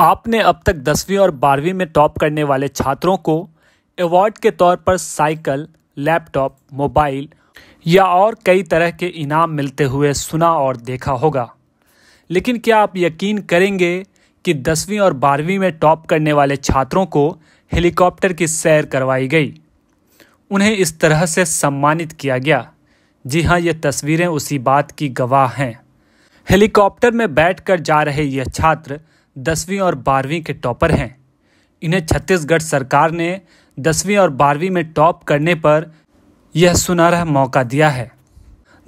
आपने अब तक दसवीं और बारहवीं में टॉप करने वाले छात्रों को अवार्ड के तौर पर साइकिल लैपटॉप मोबाइल या और कई तरह के इनाम मिलते हुए सुना और देखा होगा लेकिन क्या आप यकीन करेंगे कि दसवीं और बारहवीं में टॉप करने वाले छात्रों को हेलीकॉप्टर की सैर करवाई गई उन्हें इस तरह से सम्मानित किया गया जी हाँ ये तस्वीरें उसी बात की गवाह हैं हेलीकॉप्टर में बैठकर जा रहे यह छात्र दसवीं और बारहवीं के टॉपर हैं इन्हें छत्तीसगढ़ सरकार ने दसवीं और बारहवीं में टॉप करने पर यह सुनहरा मौका दिया है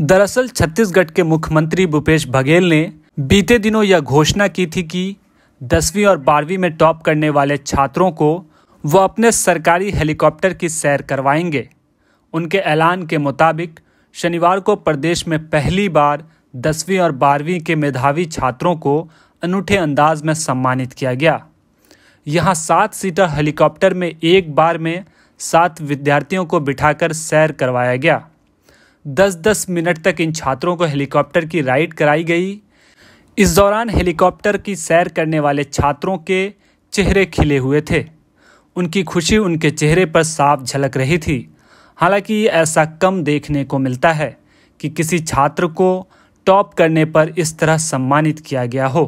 दरअसल छत्तीसगढ़ के मुख्यमंत्री भूपेश बघेल ने बीते दिनों यह घोषणा की थी कि दसवीं और बारहवीं में टॉप करने वाले छात्रों को वह अपने सरकारी हेलीकॉप्टर की सैर करवाएंगे उनके ऐलान के मुताबिक शनिवार को प्रदेश में पहली बार दसवीं और बारहवीं के मेधावी छात्रों को अनूठे अंदाज में सम्मानित किया गया यहां सात सीटर हेलीकॉप्टर में एक बार में सात विद्यार्थियों को बिठाकर सैर करवाया गया दस दस मिनट तक इन छात्रों को हेलीकॉप्टर की राइड कराई गई इस दौरान हेलीकॉप्टर की सैर करने वाले छात्रों के चेहरे खिले हुए थे उनकी खुशी उनके चेहरे पर साफ झलक रही थी हालांकि ऐसा कम देखने को मिलता है कि किसी छात्र को टॉप करने पर इस तरह सम्मानित किया गया हो